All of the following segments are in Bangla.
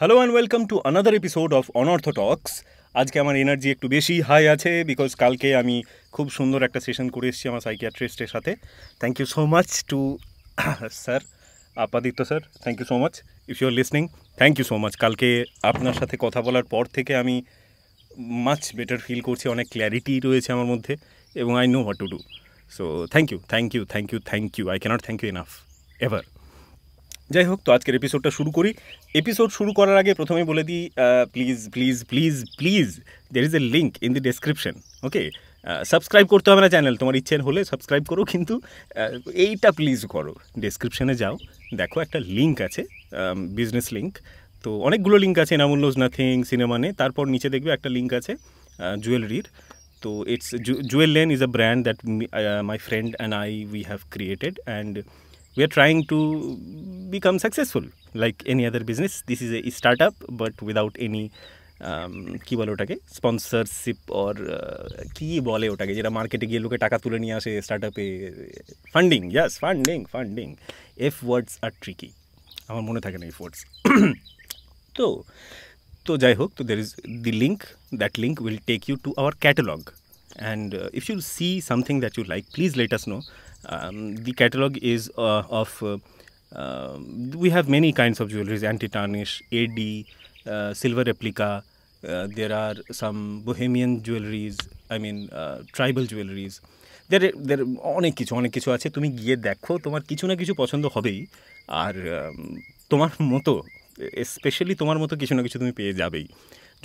Hello and welcome to another episode of talks আজকে আমার এনার্জি একটু বেশি হাই আছে বিকজ কালকে আমি খুব সুন্দর একটা সেশন করে এসেছি আমার সাইকিয়াট্রিস্টের সাথে thank you so much to sir Apaditya sir thank you so much if are listening thank you so much কালকে আপনার সাথে কথা বলার পর থেকে আমি মাচ বেটার ফিল করছি অনেক ক্ল্যারিটি রয়েছে আমার মধ্যে এবং I know what to do so thank you thank you thank you thank you I can't thank you enough ever যাই হোক তো আজকের এপিসোডটা শুরু করি এপিসোড শুরু করার আগে প্রথমে বলে দিই please please please please there is a link in the description okay subscribe করতে হবে না চ্যানেল তোমার ইচ্ছে হলে সাবস্ক্রাইব করো কিন্তু এইটা প্লিজ করো ডেসক্রিপশানে যাও দেখো একটা লিঙ্ক আছে বিজনেস লিঙ্ক তো অনেকগুলো লিঙ্ক আছে লোজ নাথিং সিনেমা নে তারপর নিচে দেখবে একটা লিঙ্ক আছে জুয়েলারির তো it's jewel lane is a brand that my friend and I we have created and we are trying to become successful like any other business this is a startup but without any um, কি বলে ওটাকে স্পন্সরশিপ অর uh, কি বলে ওটাকে যেটা মার্কেটে গিয়ে লোকে টাকা তুলে নিয়ে আসে স্টার্ট আপে funding yes funding funding F words are tricky আমার মনে থাকে না এফ ওয়ার্ডস তো তো যাই হোক তো there is the link that link will take you to our catalog and if you see something that you like please let us know Um, the catalog is uh, of uh, uh, we have many kinds of jewelries anti-tarnish ad uh, silver replica uh, there are some bohemian jewelries i mean uh, tribal jewelries দের দের অনেক কিছু অনেক কিছু আছে তুমি গিয়ে দেখো তোমার কিছু না কিছু পছন্দ হবেই আর তোমার মতো স্পেশালি তোমার মতো কিছু না কিছু তুমি পেয়ে যাবেই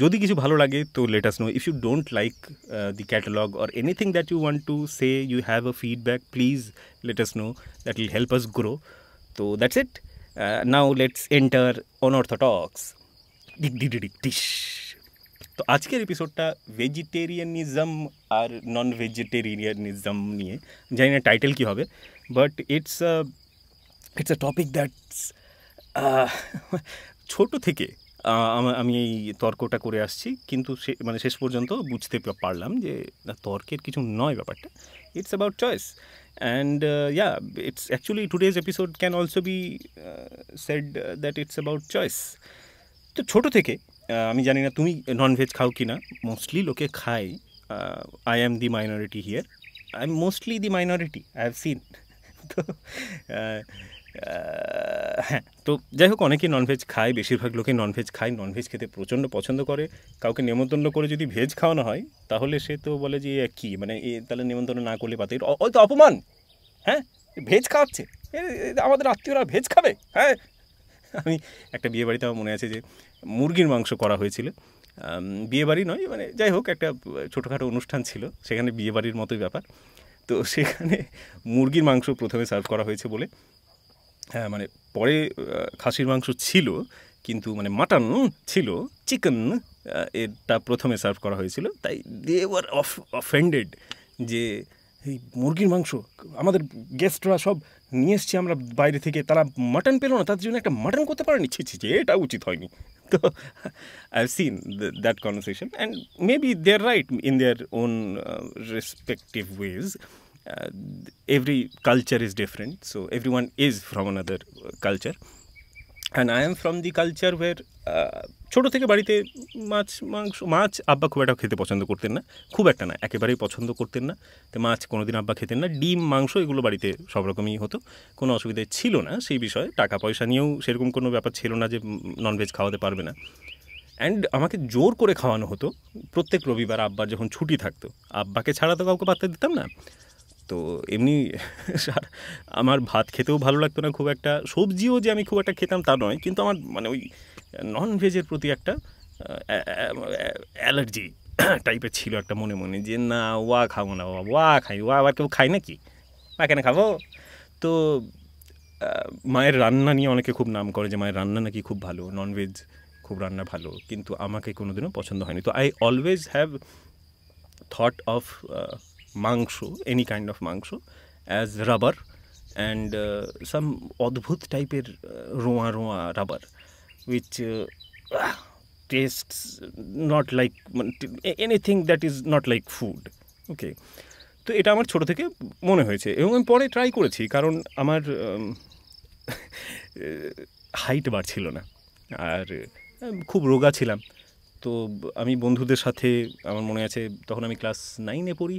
જોદી કીછ ભલો લાગે તો let us know if you don't like the catalog or anything that you want to say you have a feedback please let us know that will help us grow તો that's it now let's enter on ઓર્થોટોક્સ તો આજકર એપિસોડটা ভেজিটেরিয়ানিজম অর নন ভেজিটেরিয়ানিজম নিয়ে জানি টাইটেল কি হবে but it's it's a topic that ছোটু থেকে আমি এই তর্কটা করে আসছি কিন্তু সে মানে শেষ পর্যন্ত বুঝতে পারলাম যে তর্কের কিছু নয় ব্যাপারটা it's about choice and yeah it's actually today's episode can also be said that it's about choice তো ছোটো থেকে আমি জানি না তুমি ননভেজ খাও কি না মোস্টলি লোকে খায় I am the minority here I am mostly the minority I have seen তো তো যাই হোক অনেকেই ননভেজ খায় বেশিরভাগ লোকে ননভেজ খায় ননভেজ খেতে প্রচণ্ড পছন্দ করে কাউকে নেমন্তন্ন করে যদি ভেজ খাওয়ানো হয় তাহলে সে তো বলে যে কি মানে এ তাহলে নেমন্তন্ন না করলে পাতে ওই তো অপমান হ্যাঁ ভেজ খাওয়াচ্ছে আমাদের আত্মীয়রা ভেজ খাবে হ্যাঁ আমি একটা বিয়েবাড়িতে আমার মনে আছে যে মুরগির মাংস করা হয়েছিল বিয়েবাড়ি নয় মানে যাই হোক একটা ছোটোখাটো অনুষ্ঠান ছিল সেখানে বিয়েবাড়ির মতোই ব্যাপার তো সেখানে মুরগির মাংস প্রথমে সার্ভ করা হয়েছে বলে হ্যাঁ মানে পরে খাসির মাংস ছিল কিন্তু মানে মাটন ছিল চিকেন এটা প্রথমে সার্ভ করা হয়েছিল তাই দে ওয়ার অফ অফেন্ডেড যে এই মুরগির মাংস আমাদের গেস্টরা সব নিয়ে এসছি আমরা বাইরে থেকে তারা মাটন পেলো না তাদের জন্য একটা মাটন করতে পারেনি ছি ছি এটা উচিত হয়নি তো I have seen that conversation and maybe they are right in their own respective ways uh, every culture is different so everyone is from another uh, culture and I am from the culture where uh, ছোটো থেকে বাড়িতে মাছ মাংস মাছ আব্বা খুব একটা খেতে পছন্দ করতেন না খুব একটা না একেবারেই পছন্দ করতেন না তো মাছ কোনো দিন আব্বা খেতেন না ডিম মাংস এগুলো বাড়িতে সব রকমই হতো কোনো অসুবিধা ছিল না সেই বিষয়ে টাকা পয়সা নিয়েও সেরকম কোনো ব্যাপার ছিল না যে ননভেজ খাওয়াতে পারবে না অ্যান্ড আমাকে জোর করে খাওয়ানো হতো প্রত্যেক রবিবার আব্বার যখন ছুটি থাকতো আব্বাকে ছাড়া তো কাউকে পাত্তা দিতাম না তো এমনি আমার ভাত খেতেও ভালো লাগতো না খুব একটা সবজিও যে আমি খুব একটা খেতাম তা নয় কিন্তু আমার মানে ওই নন ভেজের প্রতি একটা অ্যালার্জি টাইপের ছিল একটা মনে মনে যে না ওয়া খাবো না ওয়া ওয়া খাই ওয়া আবার কেউ খায় নাকি বা কেন খাবো তো মায়ের রান্না নিয়ে অনেকে খুব নাম করে যে মায়ের রান্না নাকি খুব ভালো ননভেজ খুব রান্না ভালো কিন্তু আমাকে কোনোদিনও পছন্দ হয়নি তো I always have thought of মাংস এনি কাইন্ড অফ মাংস অ্যাজ রাবার অ্যান্ড সাম অদ্ভুত টাইপের uh, রোঁয়া রোঁয়া rubber which taste not like মানে anything that is not like food okay তো এটা আমার ছোটো থেকে মনে হয়েছে এবং আমি পরে ট্রাই করেছি কারণ আমার হাইট বাড়ছিল না আর খুব রোগা ছিলাম তো আমি বন্ধুদের সাথে আমার মনে আছে তখন আমি ক্লাস নাইনে পড়ি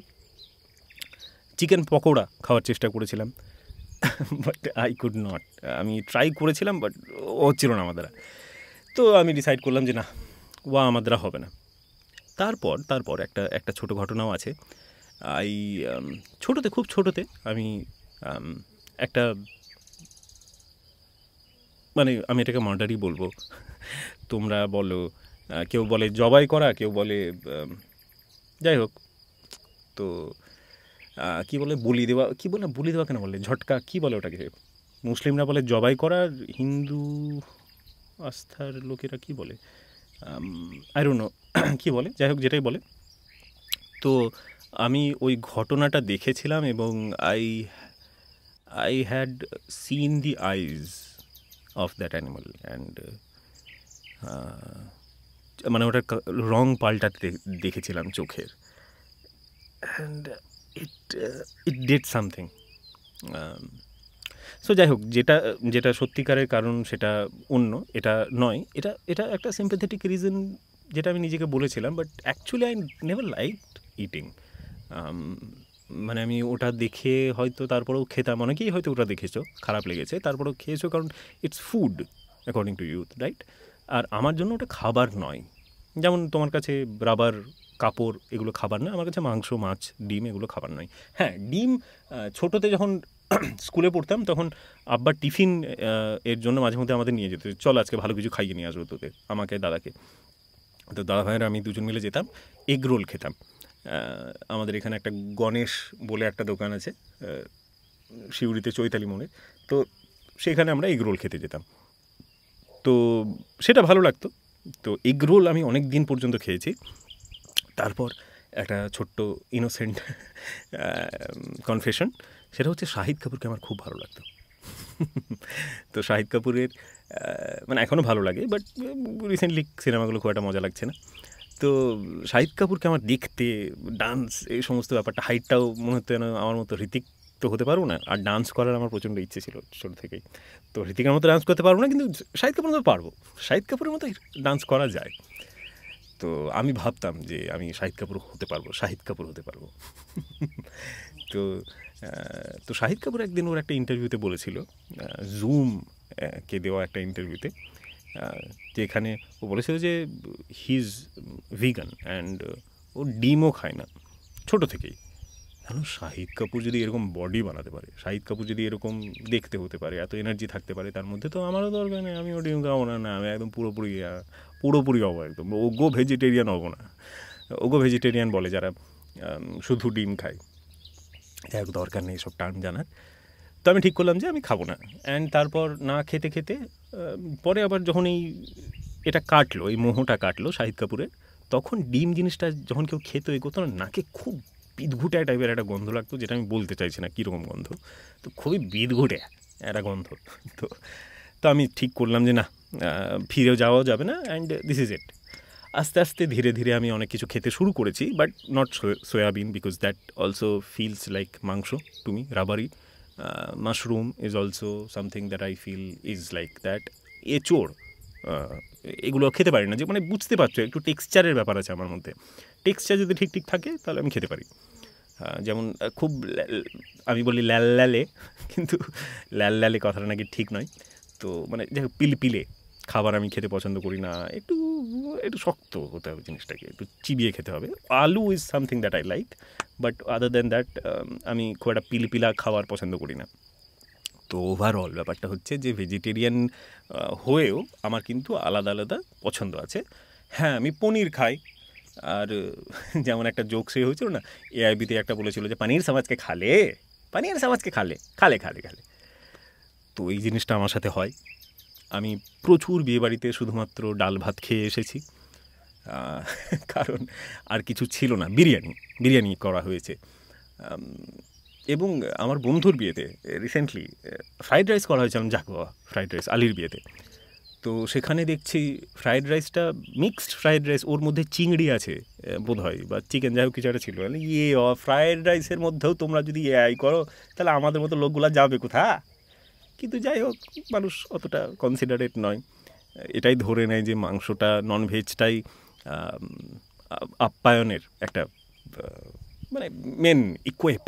চিকেন পকোড়া খাওয়ার চেষ্টা করেছিলাম বাট আই কুড নট আমি ট্রাই করেছিলাম বাট ছিল না আমাদের তো আমি ডিসাইড করলাম যে না ও আমাদের হবে না তারপর তারপর একটা একটা ছোট ঘটনাও আছে আই um, ছোটোতে খুব ছোটোতে আমি um, একটা মানে আমি এটাকে মার্ডারই বলবো তোমরা বলো কেউ বলে জবাই করা কেউ বলে যাই হোক তো কি বলে বলি দেওয়া কি বলে বলি দেওয়া কেন বলে ঝটকা কি বলে ওটাকে মুসলিমরা বলে জবাই করার হিন্দু আস্থার লোকেরা কি বলে আইরোনো কি বলে যাই হোক যেটাই বলে তো আমি ওই ঘটনাটা দেখেছিলাম এবং I I had seen the eyes of that animal and মানে ওটা রং পাল্টাতে দেখেছিলাম চোখের and it it did something so যাই হোক যেটা যেটা সত্যিকারের কারণ সেটা অন্য এটা নয় এটা এটা একটা সিম্পেথেটিক রিজন যেটা আমি নিজেকে বলেছিলাম but actually I never like eating মানে আমি ওটা দেখে হয়তো তারপরেও খেতাম অনেকেই হয়তো ওটা দেখেছো খারাপ লেগেছে তারপরেও খেয়েছো কারণ it's food according to youth right আর আমার জন্য ওটা খাবার নয় যেমন তোমার কাছে রাবার কাপড় এগুলো খাবার নয় আমার কাছে মাংস মাছ ডিম এগুলো খাবার নয় হ্যাঁ ডিম ছোটোতে যখন স্কুলে পড়তাম তখন আব্বার টিফিন এর জন্য মাঝে মধ্যে আমাদের নিয়ে যেত চল আজকে ভালো কিছু খাইয়ে নিয়ে আসবো তোদের আমাকে দাদাকে তো দাদা ভাইয়েরা আমি দুজন মিলে যেতাম এগ রোল খেতাম আমাদের এখানে একটা গণেশ বলে একটা দোকান আছে শিউরিতে চৈতালি মোড়ে তো সেখানে আমরা এগ রোল খেতে যেতাম তো সেটা ভালো লাগতো তো এগ রোল আমি অনেক দিন পর্যন্ত খেয়েছি তারপর একটা ছোট্ট ইনোসেন্ট কনফেশন সেটা হচ্ছে শাহিদ কাপুরকে আমার খুব ভালো লাগতো তো শাহিদ কাপুরের মানে এখনও ভালো লাগে বাট রিসেন্টলি সিনেমাগুলো খুব একটা মজা লাগছে না তো শাহিদ কাপুরকে আমার দেখতে ডান্স এই সমস্ত ব্যাপারটা হাইটটাও মনে হতো যেন আমার মতো হৃতিক তো হতে পারবো না আর ডান্স করার আমার প্রচণ্ড ইচ্ছে ছিল ছোটো থেকেই তো হৃতিকের মতো ডান্স করতে পারবো না কিন্তু শাহিদ কাপুর মতো পারবো শাহিদ কাপুরের মতো ডান্স করা যায় তো আমি ভাবতাম যে আমি শাহিদ কাপুর হতে পারবো শাহিদ কাপুর হতে পারবো তো তো শাহিদ কাপুর একদিন ওর একটা ইন্টারভিউতে বলেছিল জুম কে দেওয়া একটা ইন্টারভিউতে যে এখানে ও বলেছিল যে হি ইজ ভিগান অ্যান্ড ও ডিমও খায় না ছোট থেকেই কেন শাহিদ কাপুর যদি এরকম বডি বানাতে পারে শাহিদ কাপুর যদি এরকম দেখতে হতে পারে এত এনার্জি থাকতে পারে তার মধ্যে তো আমারও দরকার নেই আমি ওটি খাবো না না আমি একদম পুরোপুরি পুরোপুরি হবো একদম ও গো ভেজিটেরিয়ান হবো না ও গো ভেজিটেরিয়ান বলে যারা শুধু ডিম খায় যাই হোক দরকার নেই এসব টার্ম জানার তো আমি ঠিক করলাম যে আমি খাবো না অ্যান্ড তারপর না খেতে খেতে পরে আবার যখন এই এটা কাটলো এই মোহটা কাটলো শাহিদ কাপুরের তখন ডিম জিনিসটা যখন কেউ খেতে এগোতো না নাকে খুব বিদঘুটায় টাইপের একটা গন্ধ লাগতো যেটা আমি বলতে চাইছি না কীরকম গন্ধ তো খুবই বিদঘুটে একটা গন্ধ তো তো আমি ঠিক করলাম যে না ফিরেও যাওয়াও যাবে না অ্যান্ড দিস ইজ ইট আস্তে আস্তে ধীরে ধীরে আমি অনেক কিছু খেতে শুরু করেছি but not soybean because that also feels like মাংস to me rubbery mushroom is also something that I feel is like that a চোর এগুলো খেতে পারি না যে মানে বুঝতে পারছো একটু টেক্সচারের ব্যাপার আছে আমার মধ্যে টেক্সচার যদি ঠিক ঠিক থাকে তাহলে আমি খেতে পারি যেমন খুব আমি বলি ল্যাল ল্যালে কিন্তু ল্যাল ল্যালে কথাটা নাকি ঠিক নয় তো মানে যাই পিলপিলে খাবার আমি খেতে পছন্দ করি না একটু একটু শক্ত হতে হবে জিনিসটাকে একটু চিবিয়ে খেতে হবে aloo is something that I like but other than that আমি খুব একটা পিলপিলা খাওয়ার পছন্দ করি না তো ওভারঅল ব্যাপারটা হচ্ছে যে ভেজিটেরিয়ান হয়েও আমার কিন্তু আলাদা আলাদা পছন্দ আছে হ্যাঁ আমি পনির খাই আর যেমন একটা জোক সে হয়েছিল না এআইবিতে একটা বলেছিল যে পানির সমাজকে খালে পানির সমাজকে খালে খালে খালে খালে তো এই জিনিসটা আমার সাথে হয় আমি প্রচুর বিয়েবাড়িতে শুধুমাত্র ডাল ভাত খেয়ে এসেছি কারণ আর কিছু ছিল না বিরিয়ানি বিরিয়ানি করা হয়েছে এবং আমার বন্ধুর বিয়েতে রিসেন্টলি ফ্রাইড রাইস করা হয়েছিল যাক ফ্রাইড রাইস আলির বিয়েতে তো সেখানে দেখছি ফ্রায়েড রাইসটা মিক্সড ফ্রায়েড রাইস ওর মধ্যে চিংড়ি আছে বোধ হয় বা চিকেন যাই হোক কিছু একটা ছিল মানে ইয়ে ফ্রায়েড রাইসের মধ্যেও তোমরা যদি এআই করো তাহলে আমাদের মতো লোকগুলো যাবে কোথা কিন্তু যাই হোক মানুষ অতটা কনসিডারেট নয় এটাই ধরে নেয় যে মাংসটা ননভেজটাই আপ্যায়নের একটা মানে মেন ইকুইপ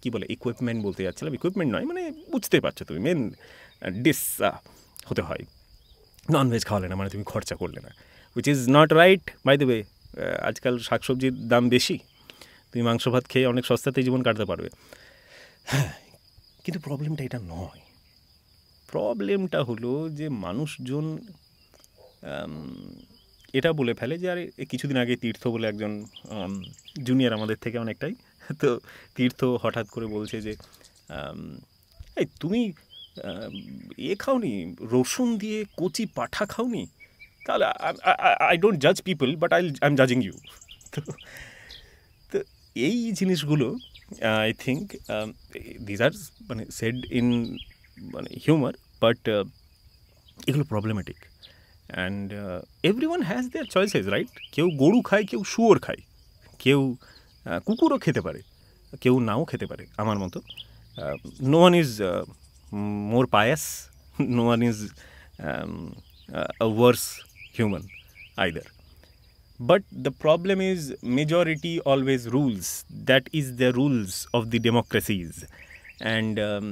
কী বলে ইকুইপমেন্ট বলতে যাচ্ছিলাম ইকুইপমেন্ট নয় মানে বুঝতে পারছো তুমি মেন ডিস হতে হয় ননভেজ খাওয়ালে না মানে তুমি খরচা করলে না which is not right by the way আজকাল শাকসবজির দাম বেশি তুমি মাংস ভাত খেয়ে অনেক সস্তাতেই জীবন কাটতে পারবে হ্যাঁ কিন্তু প্রবলেমটা এটা নয় প্রবলেমটা হলো যে মানুষজন এটা বলে ফেলে যে আর কিছুদিন আগে তীর্থ বলে একজন জুনিয়র আমাদের থেকে অনেকটাই তো তীর্থ হঠাৎ করে বলছে যে এই তুমি এ খাওনি রসুন দিয়ে কচি পাঠা খাওনি তাহলে আই ডোন্ট জাজ people but I I am জাজিং you তো তো এই জিনিসগুলো আই থিঙ্ক দিজ আর মানে সেড ইন মানে হিউমার বাট এগুলো problematic and every one has there choices right কেউ গরু খায় কেউ শুয়োর খায় কেউ কুকুরও খেতে পারে কেউ নাও খেতে পারে আমার মতো no one is more pious, no one is um, a worse human either. But the problem is majority always rules. That is the rules of the democracies. And um,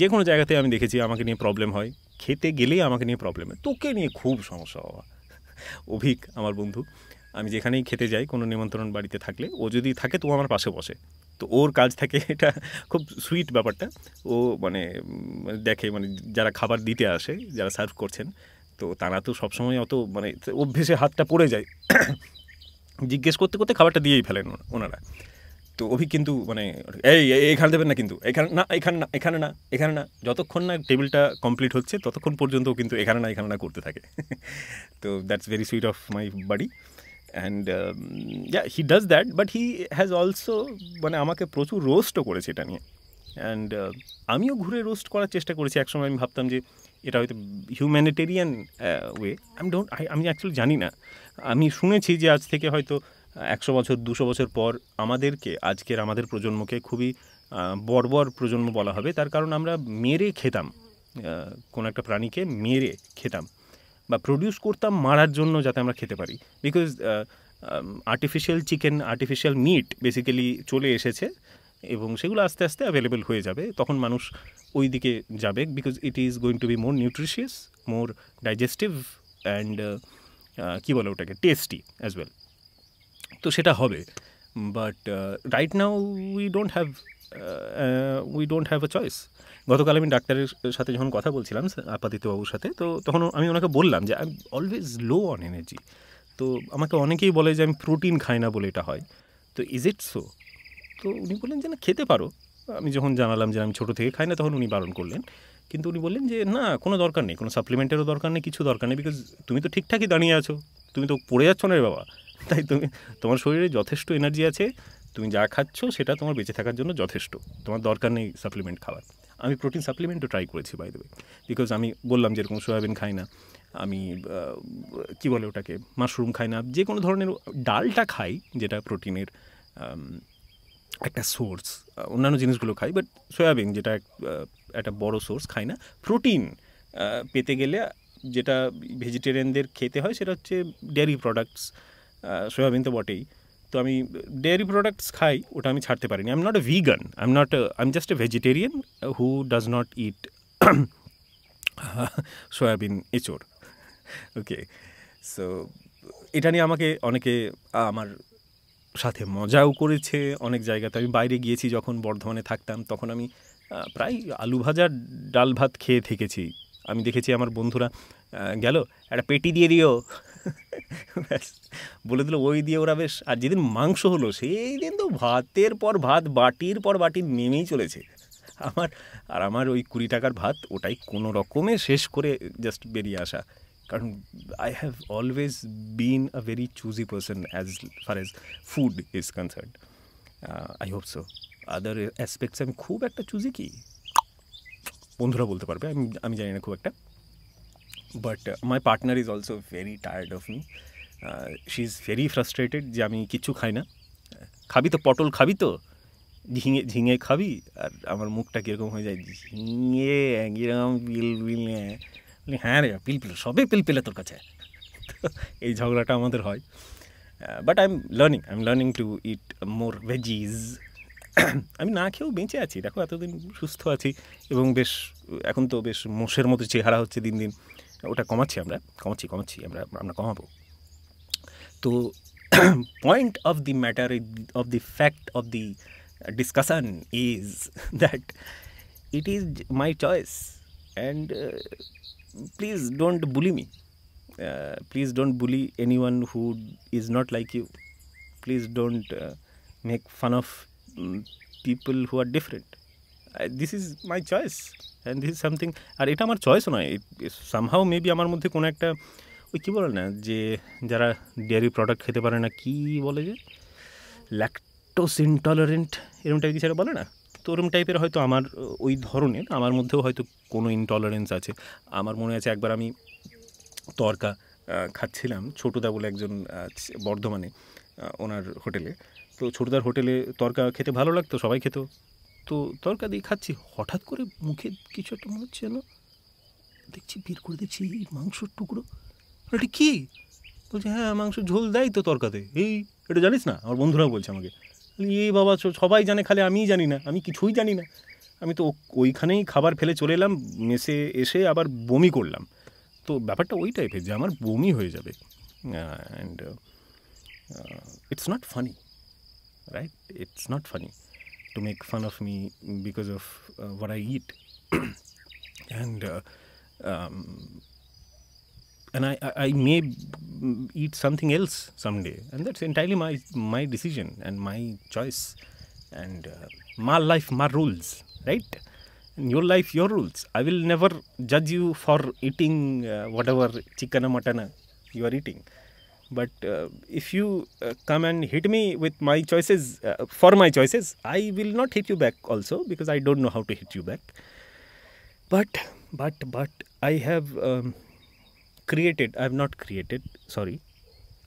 যে কোনো জায়গাতে আমি দেখেছি আমাকে নিয়ে প্রবলেম হয় খেতে গেলেই আমাকে নিয়ে প্রবলেম হয় তোকে নিয়ে খুব সমস্যা হওয়া অভিক আমার বন্ধু আমি যেখানেই খেতে যাই কোনো নিমন্ত্রণ বাড়িতে থাকলে ও যদি থাকে তো আমার পাশে বসে তো ওর কাজ থাকে এটা খুব সুইট ব্যাপারটা ও মানে দেখে মানে যারা খাবার দিতে আসে যারা সার্ভ করছেন তো তারা তো সবসময় অত মানে অভ্যেসে হাতটা পড়ে যায় জিজ্ঞেস করতে করতে খাবারটা দিয়েই ফেলেন ওনারা তো অভি কিন্তু মানে এই এখানে দেবেন না কিন্তু এখানে না এখানে না এখানে না এখানে না যতক্ষণ না টেবিলটা কমপ্লিট হচ্ছে ততক্ষণ পর্যন্ত কিন্তু এখানে না এখানে না করতে থাকে তো that's very sweet of my বাড়ি and yeah he does that but he has also মানে আমাকে প্রচুর রোস্টও করেছে এটা নিয়ে অ্যান্ড uh, আমিও ঘুরে রোস্ট করার চেষ্টা করেছি একসময় আমি ভাবতাম যে এটা হয়তো হিউম্যানিটেরিয়ান ওয়ে uh, আমি ডোন্ট আমি অ্যাকচুয়ালি জানি না আমি শুনেছি যে আজ থেকে হয়তো একশো বছর দুশো বছর পর আমাদেরকে আজকের আমাদের প্রজন্মকে খুবই বর্বর প্রজন্ম বলা হবে তার কারণ আমরা মেরে খেতাম কোনো একটা প্রাণীকে মেরে খেতাম বা প্রডিউস করতাম মারার জন্য যাতে আমরা খেতে পারি because artificial chicken artificial meat basically চলে এসেছে এবং সেগুলো আস্তে আস্তে অ্যাভেলেবেল হয়ে যাবে তখন মানুষ ওই দিকে যাবে because it is going to be more nutritious more digestive and কী বলে ওটাকে টেস্টি অ্যাজ ওয়েল তো সেটা হবে but right now we don't have we don't have a choice গতকাল আমি ডাক্তারের সাথে যখন কথা বলছিলাম আপাতিতবাবুর সাথে তো তখন আমি ওনাকে বললাম যে I always low on energy তো আমাকে অনেকেই বলে যে আমি প্রোটিন খাই না বলে এটা হয় তো ইজ ইট সো তো উনি বললেন যে না খেতে পারো আমি যখন জানালাম যে আমি ছোটো থেকে খাই না তখন উনি বারণ করলেন কিন্তু উনি বললেন যে না কোনো দরকার নেই কোনো সাপ্লিমেন্টেরও দরকার নেই কিছু দরকার নেই বিকজ তুমি তো ঠিকঠাকই দাঁড়িয়ে আছো তুমি তো পড়ে যাচ্ছ না রে বাবা তাই তুমি তোমার শরীরে যথেষ্ট এনার্জি আছে তুমি যা খাচ্ছ সেটা তোমার বেঁচে থাকার জন্য যথেষ্ট তোমার দরকার নেই সাপ্লিমেন্ট খাওয়ার আমি প্রোটিন সাপ্লিমেন্টও ট্রাই করেছি বাই দেবে বিকজ আমি বললাম যেরকম সয়াবিন খাই না আমি কি বলে ওটাকে মাশরুম খাই না যে কোনো ধরনের ডালটা খাই যেটা প্রোটিনের একটা সোর্স অন্যান্য জিনিসগুলো খাই বাট সয়াবিন যেটা একটা বড় সোর্স খাই না প্রোটিন পেতে গেলে যেটা ভেজিটেরিয়ানদের খেতে হয় সেটা হচ্ছে ডেয়ারি প্রোডাক্টস সয়াবিন তো বটেই তো আমি ডেয়ারি প্রোডাক্টস খাই ওটা আমি ছাড়তে পারিনি I am not a vegan I am not I am just a vegetarian who does not eat soybean এচোর ওকে সো এটা নিয়ে আমাকে অনেকে আমার সাথে মজাও করেছে অনেক জায়গাতে আমি বাইরে গিয়েছি যখন বর্ধমানে থাকতাম তখন আমি প্রায় আলু ভাজা ডাল ভাত খেয়ে থেকেছি আমি দেখেছি আমার বন্ধুরা গেল একটা পেটি দিয়ে দিও বলে দিল ওই দিয়ে ওরা বেশ আর যেদিন মাংস হলো সেই দিন তো ভাতের পর ভাত বাটির পর বাটি নেমেই চলেছে আমার আর আমার ওই কুড়ি টাকার ভাত ওটাই কোনো রকমে শেষ করে জাস্ট বেরিয়ে আসা কারণ I have always been a very choosy person as far as food is concern I hope so other aspects আমি খুব একটা চুজি কি বন্ধুরা বলতে পারবে আমি আমি জানি না খুব একটা but my partner is also very tired of me she is very frustrated যে আমি কিচ্ছু খাই না খাবি তো পটল খাবি তো ঝিঙে ঝিঙে খাবি আর আমার মুখটা কীরকম হয়ে যায় ঝিঙে কীরকম পিল পিল হ্যাঁ রে পিল পিল সবে পিল পিলে তোর কাছে এই ঝগড়াটা আমাদের হয় but I am learning I am learning to eat more veggies আমি না খেয়েও বেঁচে আছি দেখো এতদিন সুস্থ আছি এবং বেশ এখন তো বেশ মোষের মতো চেহারা হচ্ছে দিন দিন ওটা কমাচ্ছি আমরা কমাচ্ছি কমাচ্ছি আমরা আমরা কমাবো তো point of the matter of the fact of the discussion is that it is my choice and uh, please don't bully me uh, please don't bully anyone who is not like you please don't uh, make fun of um, people who are different this is my choice and this something আর এটা আমার চয়েসও নয় সামহাও মেবি আমার মধ্যে কোনো একটা ওই কী বলে না যে যারা ডেয়ারি প্রোডাক্ট খেতে পারে না কি বলে যে ল্যাকটোস ইনটলারেন্ট এরকম টাইপের কিছু বলে না তো ওরম টাইপের হয়তো আমার ওই ধরনের আমার মধ্যেও হয়তো কোনো ইনটলারেন্স আছে আমার মনে আছে একবার আমি তরকা খাচ্ছিলাম ছোটোদা বলে একজন বর্ধমানে ওনার হোটেলে তো ছোটোদার হোটেলে তরকা খেতে ভালো লাগতো সবাই খেত তো তরকা দিয়ে খাচ্ছি হঠাৎ করে মুখে কিছু একটা মনে হচ্ছে না দেখছি বের করে দেখছি এই মাংসর টুকরো এটা কী বলছে হ্যাঁ মাংস ঝোল দেয় তো তরকাতে এই এটা জানিস না আমার বন্ধুরা বলছে আমাকে এই বাবা সবাই জানে খালি আমিই জানি না আমি কিছুই জানি না আমি তো ওইখানেই খাবার ফেলে চলে এলাম মেসে এসে আবার বমি করলাম তো ব্যাপারটা ওই টাইপের যে আমার বমি হয়ে যাবে and it's not funny right it's not funny to make fun of me because of uh, what I eat. and uh, um, and I, I may eat something else someday, and that's entirely my my decision and my choice, and uh, my life, my rules, right? your life, your rules. I will never judge you for eating uh, whatever chicken or mutton you are eating but uh, if you uh, come and hit me with my choices uh, for my choices i will not hit you back also because i don't know how to hit you back but but but i have um, created i have not created sorry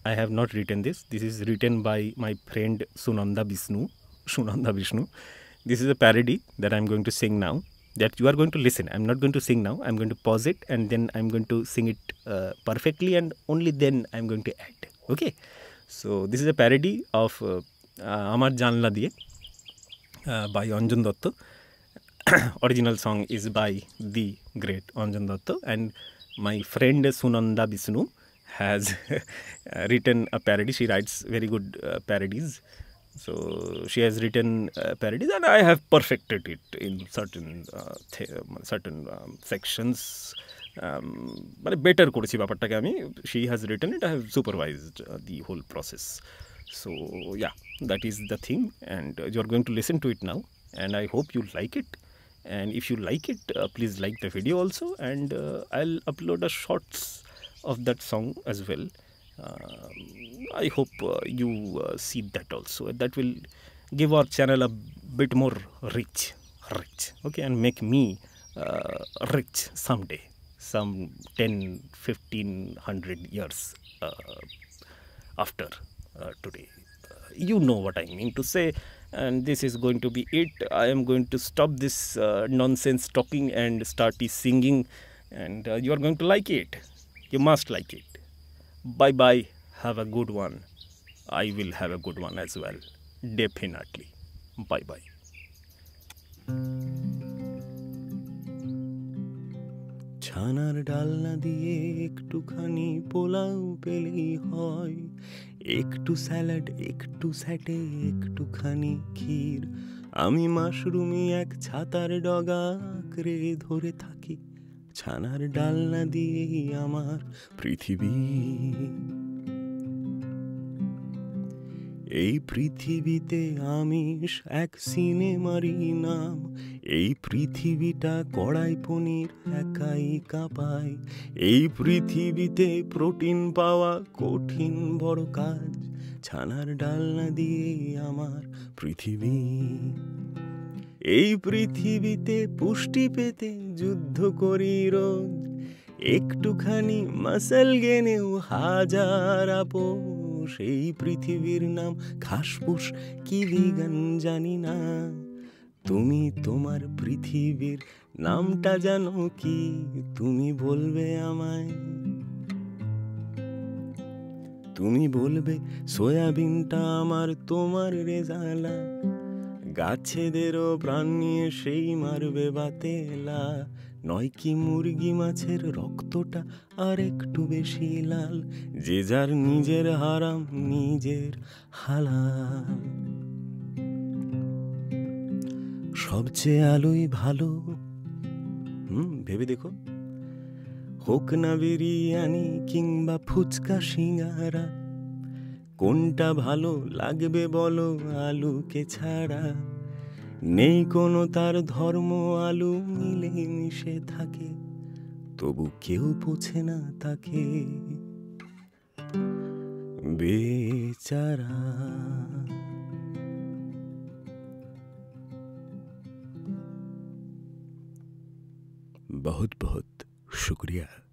i have not written this this is written by my friend sunanda Bisnu. sunanda Bisnu. this is a parody that i'm going to sing now that you are going to listen. I'm not going to sing now. I'm going to pause it and then I'm going to sing it uh, perfectly and only then I'm going to act. Okay. So this is a parody of uh, uh, Amar Janla Diye uh, by Anjan Dotto. Original song is by the great Anjan Dotto and my friend Sunanda Bisnu has written a parody. She writes very good parodies. So she has written a uh, parody, and I have perfected it in certain uh, um, certain um, sections. Um, but better করেছি she has written it, I have supervised uh, the whole process. So yeah, that is the thing, and you are going to listen to it now, and I hope you like it. And if you like it, please like the video also, and I'll upload a shots of that song as well. Um, I hope uh, you uh, see that also. That will give our channel a bit more rich, rich, okay, and make me uh, rich someday, some 10, 15, 100 years after today you know what I mean to say and this is going to be it I am going to stop this uh, nonsense talking and start singing and uh, you are going to like it you must like it Bye bye. Have a good one. I will have a good one as well. Definitely. Bye bye. ছানার ডালনা দিয়ে একটুখানি পোলাও পেলেই হয় একটু স্যালাড একটু স্যাটে একটুখানি ক্ষীর আমি মাশরুমি এক ছাতার ডগা আঁকড়ে ধরে থাকি ছানার ডালনা দিয়েই আমার পৃথিবী এই পৃথিবীতে আমিষ এক সিনেমারি নাম এই পৃথিবীটা কড়াই পনির একাই কাঁপায় এই পৃথিবীতে প্রোটিন পাওয়া কঠিন বড় কাজ ছানার ডালনা দিয়ে আমার পৃথিবী এই পৃথিবীতে পুষ্টি পেতে যুদ্ধ করি রোজ একটুখানি মাসেল গেনেও হাজার আপোষ এই পৃথিবীর নাম খাসপুস কি বিজ্ঞান জানি না তুমি তোমার পৃথিবীর নামটা জানো কি তুমি বলবে আমায় তুমি বলবে সয়াবিনটা আমার তোমার রেজালা গাছেদেরও প্রাণ নিয়ে সেই মারবে বাতেলা নয় কি মুরগি মাছের রক্তটা আর একটু বেশি লাল যে যার নিজের হারাম নিজের হালাল সবচেয়ে আলোই ভালো হুম ভেবে দেখো হোক না বিরিয়ানি কিংবা ফুচকা সিঙ্গারা কোনটা ভালো লাগবে বলো আলুকে ছাড়া নেই কোনো তার ধর্ম আলো মিলে মিশে থাকে তবু কেউ পোছে না তাকে বেচারা বহুত বহুত শুক্রিয়া